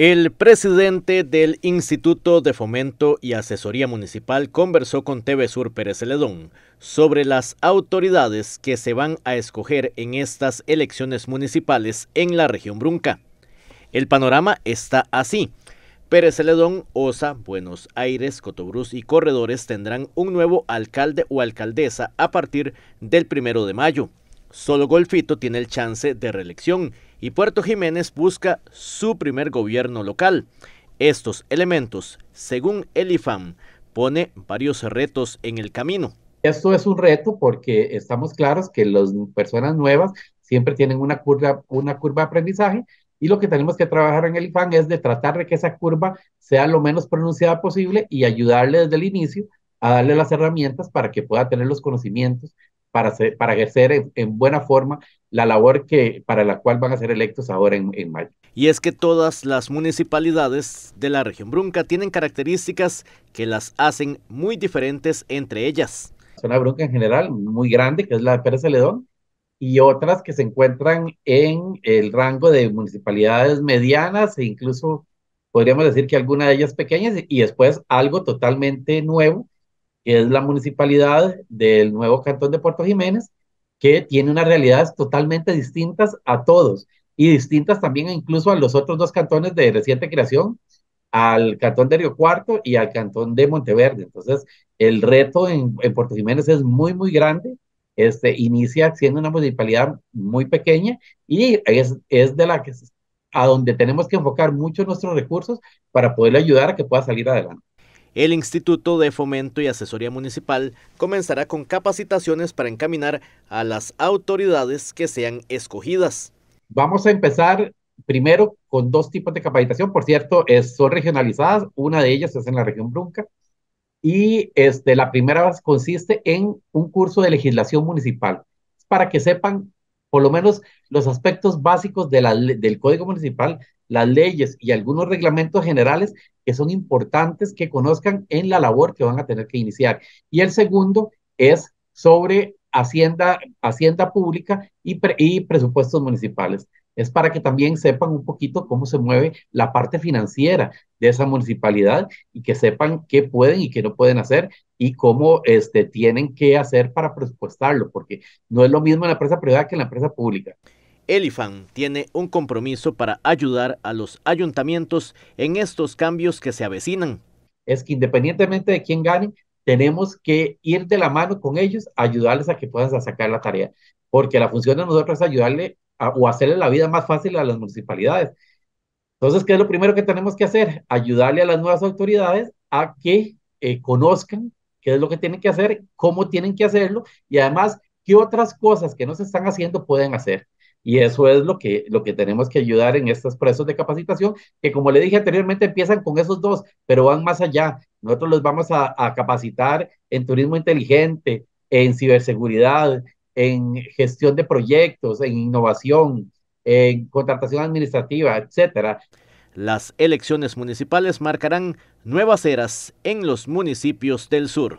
El presidente del Instituto de Fomento y Asesoría Municipal conversó con TV Sur Pérez Celedón sobre las autoridades que se van a escoger en estas elecciones municipales en la región Brunca. El panorama está así. Pérez Celedón, Osa, Buenos Aires, Cotobruz y Corredores tendrán un nuevo alcalde o alcaldesa a partir del primero de mayo. Solo Golfito tiene el chance de reelección y Puerto Jiménez busca su primer gobierno local. Estos elementos, según el pone varios retos en el camino. Esto es un reto porque estamos claros que las personas nuevas siempre tienen una curva, una curva de aprendizaje y lo que tenemos que trabajar en el es de tratar de que esa curva sea lo menos pronunciada posible y ayudarle desde el inicio a darle las herramientas para que pueda tener los conocimientos para, para ejercer en, buena forma la labor que, para la cual van a ser electos ahora en, mayo. Y es que todas las municipalidades de la región Brunca tienen características que las hacen muy diferentes entre ellas. Zona Brunca en general, muy grande, que es la de Pérez Celedón, y otras que se encuentran en el rango de municipalidades medianas e incluso podríamos decir que alguna de ellas pequeñas y después algo totalmente nuevo es la municipalidad del nuevo cantón de Puerto Jiménez, que tiene unas realidades totalmente distintas a todos y distintas también incluso a los otros dos cantones de reciente creación, al cantón de Río Cuarto y al cantón de Monteverde. Entonces, el reto en, Puerto Jiménez es muy, muy grande. Este, inicia siendo una municipalidad muy pequeña y es, es de la que a donde tenemos que enfocar mucho nuestros recursos para poderle ayudar a que pueda salir adelante. El Instituto de Fomento y Asesoría Municipal comenzará con capacitaciones para encaminar a las autoridades que sean escogidas. Vamos a empezar primero con dos tipos de capacitación, por cierto, son regionalizadas, una de ellas es en la región Brunca, y este, la primera consiste en un curso de legislación municipal, para que sepan por lo menos los aspectos básicos del Código Municipal, las leyes y algunos reglamentos generales que son importantes que conozcan en la labor que van a tener que iniciar. Y el segundo es sobre hacienda, hacienda pública y presupuestos municipales. Es para que también sepan un poquito cómo se mueve la parte financiera de esa municipalidad y que sepan qué pueden y qué no pueden hacer y cómo este, tienen que hacer para presupuestarlo, porque no es lo mismo en la empresa privada que en la empresa pública. Elifan tiene un compromiso para ayudar a los ayuntamientos en estos cambios que se avecinan. Es que independientemente de quién gane, tenemos que ir de la mano con ellos, ayudarles a que puedan sacar la tarea, porque la función de nosotros es ayudarle o hacerle la vida más fácil a las municipalidades. Entonces, ¿qué es lo primero que tenemos que hacer? Ayudarle a las nuevas autoridades a que eh, conozcan qué es lo que tienen que hacer, cómo tienen que hacerlo y además qué otras cosas que no se están haciendo pueden hacer. Y eso es lo que, lo que tenemos que ayudar en estos procesos de capacitación, que como le dije anteriormente, empiezan con esos dos, pero van más allá. Nosotros los vamos a, a capacitar en turismo inteligente, en ciberseguridad, en gestión de proyectos, en innovación, en contratación administrativa, etcétera. Las elecciones municipales marcarán nuevas eras en los municipios del sur.